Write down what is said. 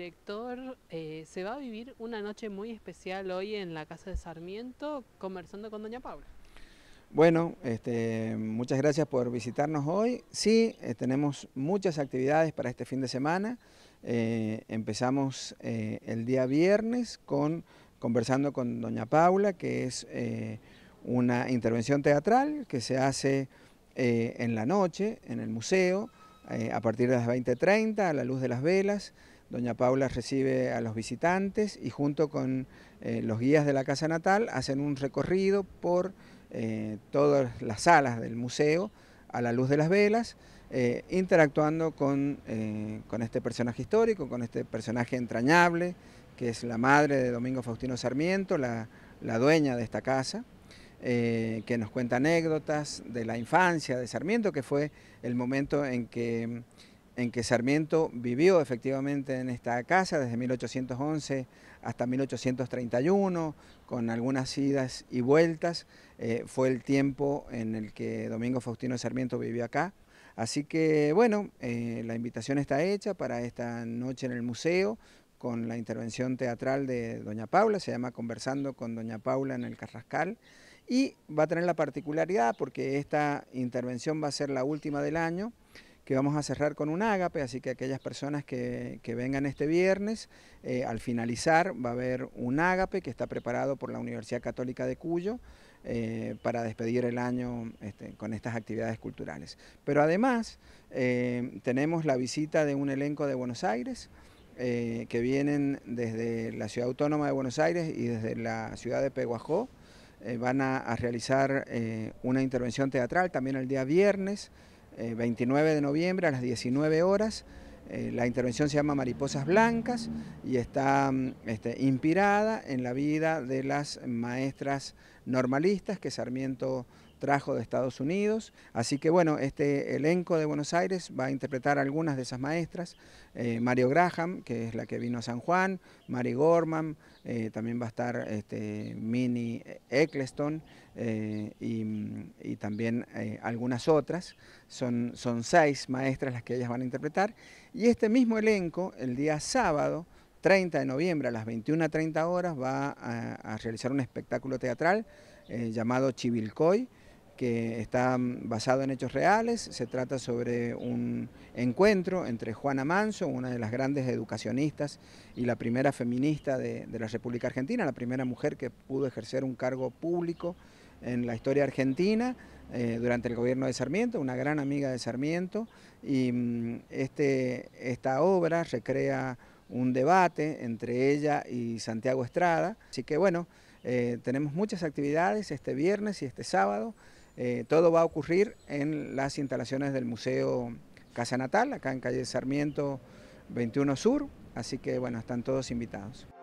director eh, se va a vivir una noche muy especial hoy en la Casa de Sarmiento conversando con Doña Paula. Bueno, este, muchas gracias por visitarnos hoy. Sí, eh, tenemos muchas actividades para este fin de semana. Eh, empezamos el día viernes con conversando con Doña Paula, que es una intervención teatral que se hace en la noche en el museo a partir de las 20.30 a la luz de las velas. Doña Paula recibe a los visitantes y junto con eh, los guías de la casa natal hacen un recorrido por eh, todas las salas del museo a la luz de las velas, eh, interactuando con, este personaje histórico, con este personaje entrañable, que es la madre de Domingo Faustino Sarmiento, la, dueña de esta casa. que nos cuenta anécdotas de la infancia de Sarmiento, que fue el momento en que en que Sarmiento vivió efectivamente en esta casa desde 1811 hasta 1831, con algunas idas y vueltas. Eh, fue el tiempo en el que Domingo Faustino Sarmiento vivió acá. Así que bueno, eh, la invitación está hecha para esta noche en el museo con la intervención teatral de Doña Paula, se llama Conversando con Doña Paula en el Carrascal, y va a tener la particularidad porque esta intervención va a ser la última del año que vamos a cerrar con un ágape, así que aquellas personas que, vengan este viernes, eh, al finalizar va a haber un ágape que está preparado por la Universidad Católica de Cuyo eh, para despedir el año este, con estas actividades culturales. Pero además eh, tenemos la visita de un elenco de Buenos Aires, que vienen desde la ciudad autónoma de Buenos Aires y desde la ciudad de Peguajó. van a, realizar una intervención teatral también el día viernes 29 eh, de noviembre a las 19 horas. Eh, la intervención se llama Mariposas Blancas y está mm, este, inspirada en la vida de las maestras normalistas que Sarmiento trajo de Estados Unidos. Así que bueno, este elenco de Buenos Aires va a interpretar algunas de esas maestras. Eh, Mario Graham, que es la que vino a San Juan, Mary Gorman, eh, también va a estar este, Minnie Eccleston eh, y, también algunas otras. Son, son seis maestras las que ellas van a interpretar. Y este mismo elenco, el día sábado, 30 de noviembre a las 21.30 horas va a, a, realizar un espectáculo teatral llamado Chivilcoy, que está mm, basado en hechos reales, se trata sobre un encuentro entre Juana Manso, una de las grandes educacionistas y la primera feminista de, la República Argentina, la primera mujer que pudo ejercer un cargo público en la historia argentina eh, durante el gobierno de Sarmiento, una gran amiga de Sarmiento, y mm, este, esta obra recrea un debate entre ella y Santiago Estrada. Así que bueno, eh, tenemos muchas actividades este viernes y este sábado. Eh, todo va a ocurrir en las instalaciones del Museo Casa Natal, acá en calle Sarmiento 21 Sur, así que bueno, están todos invitados.